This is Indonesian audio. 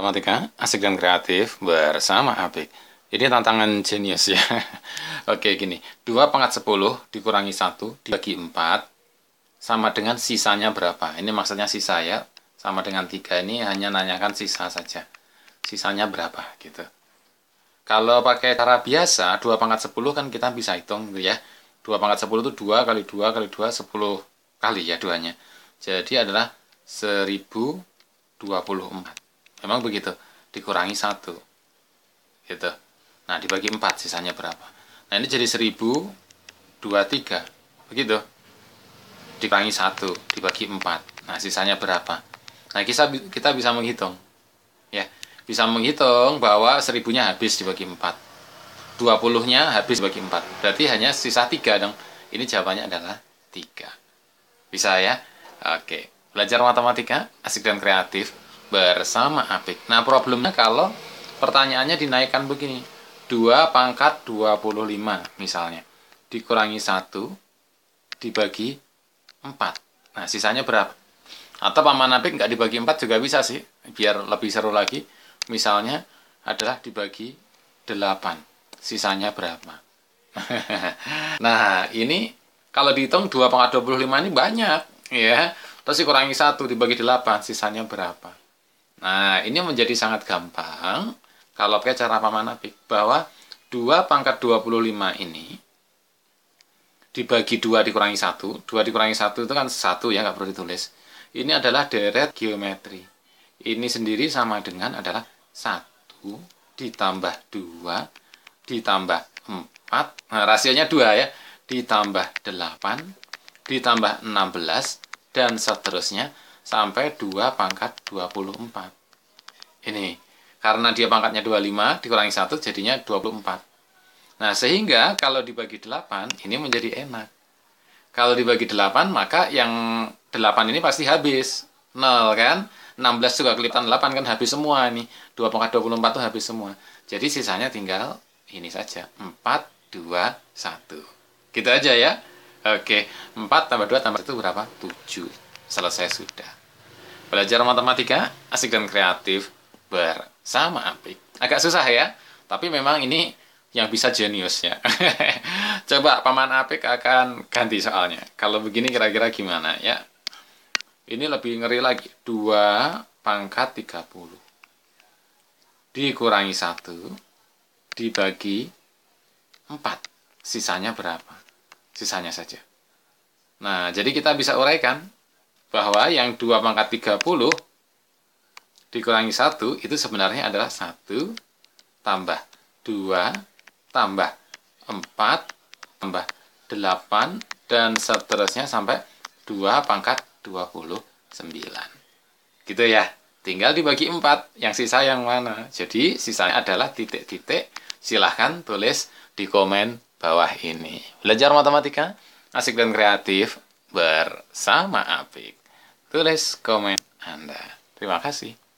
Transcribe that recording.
Tematika asik dan kreatif bersama Apik. Ini tantangan jenius ya. Oke gini, 2 pangkat 10 dikurangi 1 dibagi 4 sama dengan sisanya berapa. Ini maksudnya sisa ya, sama dengan 3 ini hanya nanyakan sisa saja. Sisanya berapa gitu. Kalau pakai cara biasa, 2 pangkat 10 kan kita bisa hitung gitu ya. 2 pangkat 10 itu 2 kali 2 kali 2, 10 kali ya duanya. Jadi adalah 1024. Emang begitu, dikurangi satu, gitu. Nah dibagi empat, sisanya berapa? Nah ini jadi seribu dua tiga, begitu. Dikurangi satu, dibagi empat. Nah sisanya berapa? Nah kita kita bisa menghitung, ya bisa menghitung bahwa seribunya habis dibagi empat, dua puluhnya habis dibagi empat. Berarti hanya sisa tiga dong. Ini jawabannya adalah tiga. Bisa ya? Oke. Belajar matematika asik dan kreatif bersama Apik. Nah, problemnya kalau pertanyaannya dinaikkan begini. 2 pangkat 25 misalnya. Dikurangi 1 dibagi 4. Nah, sisanya berapa? Atau paman Apik nggak dibagi 4 juga bisa sih. Biar lebih seru lagi. Misalnya adalah dibagi 8. Sisanya berapa? nah, ini kalau dihitung 2 pangkat 25 ini banyak. ya Terus dikurangi 1 dibagi 8. Sisanya berapa? Nah, ini menjadi sangat gampang kalau pakai cara paman apik bahwa 2 pangkat 25 ini dibagi 2 dikurangi 1. 2 dikurangi 1 itu kan 1 ya, nggak perlu ditulis. Ini adalah deret geometri. Ini sendiri sama dengan adalah 1 ditambah 2 ditambah 4. Nah, rasionya 2 ya. Ditambah 8, ditambah 16, dan seterusnya sampai 2 pangkat 24. Ini, karena dia pangkatnya 25, dikurangi 1 jadinya 24. Nah, sehingga kalau dibagi 8, ini menjadi enak. Kalau dibagi 8, maka yang 8 ini pasti habis. 0 kan? 16 juga kelipatan 8 kan habis semua ini. 2 pangkat 24 itu habis semua. Jadi sisanya tinggal ini saja. 4, 2, 1. Gitu aja ya. Oke, 4 tambah 2 tambah 1 berapa? 7. Selesai sudah. Belajar matematika asik dan kreatif bersama Apik. Agak susah ya, tapi memang ini yang bisa jenius ya. Coba Paman Apik akan ganti soalnya. Kalau begini kira-kira gimana ya? Ini lebih ngeri lagi. 2 pangkat 30. Dikurangi 1. Dibagi 4. Sisanya berapa? Sisanya saja. Nah, jadi kita bisa uraikan bahwa yang 2 pangkat 30 dikurangi 1 itu sebenarnya adalah 1 tambah 2 tambah 4 tambah 8 dan seterusnya sampai 2 pangkat 29. Gitu ya. Tinggal dibagi 4, yang sisa yang mana? Jadi sisanya adalah titik-titik. Silahkan tulis di komen bawah ini. Belajar matematika asik dan kreatif bersama Apik tulis komen Anda. Terima kasih.